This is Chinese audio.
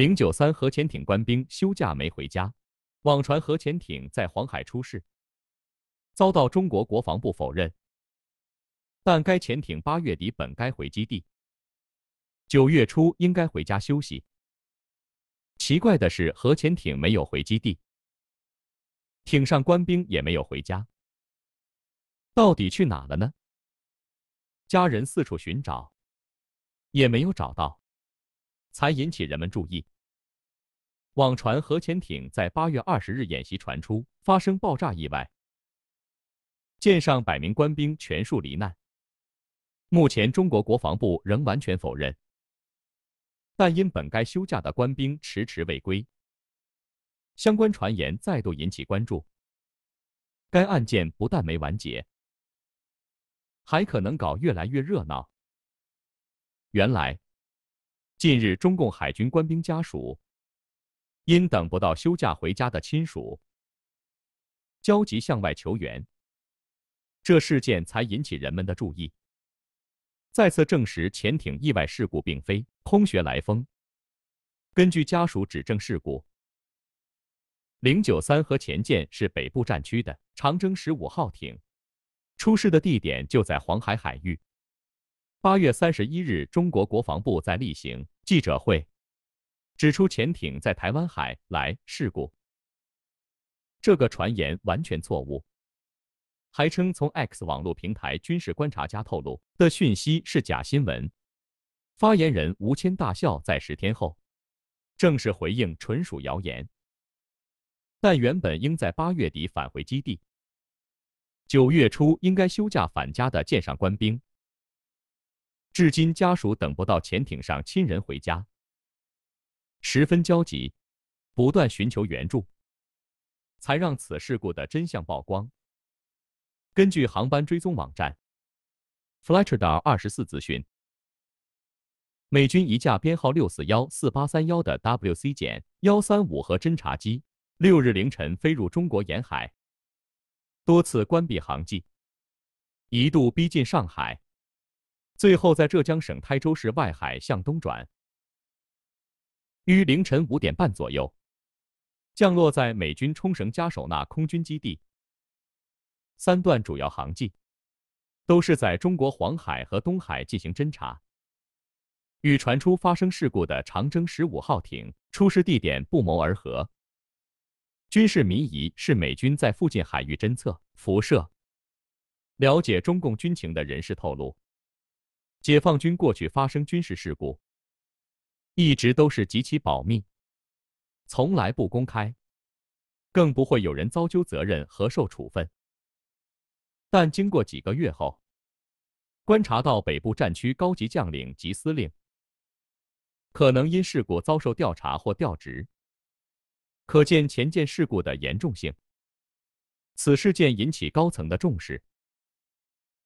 零九三核潜艇官兵休假没回家，网传核潜艇在黄海出事，遭到中国国防部否认。但该潜艇八月底本该回基地，九月初应该回家休息。奇怪的是，核潜艇没有回基地，艇上官兵也没有回家，到底去哪了呢？家人四处寻找，也没有找到，才引起人们注意。网传核潜艇在八月二十日演习传出发生爆炸意外，舰上百名官兵全数罹难。目前中国国防部仍完全否认，但因本该休假的官兵迟迟未归，相关传言再度引起关注。该案件不但没完结，还可能搞越来越热闹。原来，近日中共海军官兵家属。因等不到休假回家的亲属，焦急向外求援，这事件才引起人们的注意，再次证实潜艇意外事故并非空穴来风。根据家属指证，事故零九三核潜艇是北部战区的长征十五号艇，出事的地点就在黄海海域。八月三十一日，中国国防部在例行记者会。指出潜艇在台湾海来事故，这个传言完全错误。还称从 X 网络平台军事观察家透露的讯息是假新闻。发言人吴谦大校在十天后正式回应，纯属谣言。但原本应在八月底返回基地、九月初应该休假返家的舰上官兵，至今家属等不到潜艇上亲人回家。十分焦急，不断寻求援助，才让此事故的真相曝光。根据航班追踪网站 FlightRadar24 资讯，美军一架编号六四幺四八三幺的 WC-135 核侦察机，六日凌晨飞入中国沿海，多次关闭航迹，一度逼近上海，最后在浙江省台州市外海向东转。于凌晨五点半左右，降落在美军冲绳加手纳空军基地。三段主要航迹都是在中国黄海和东海进行侦察，与传出发生事故的长征十五号艇出事地点不谋而合。军事迷疑是美军在附近海域侦测辐射。了解中共军情的人士透露，解放军过去发生军事事故。一直都是极其保密，从来不公开，更不会有人遭究责任和受处分。但经过几个月后，观察到北部战区高级将领及司令可能因事故遭受调查或调职，可见前件事故的严重性。此事件引起高层的重视。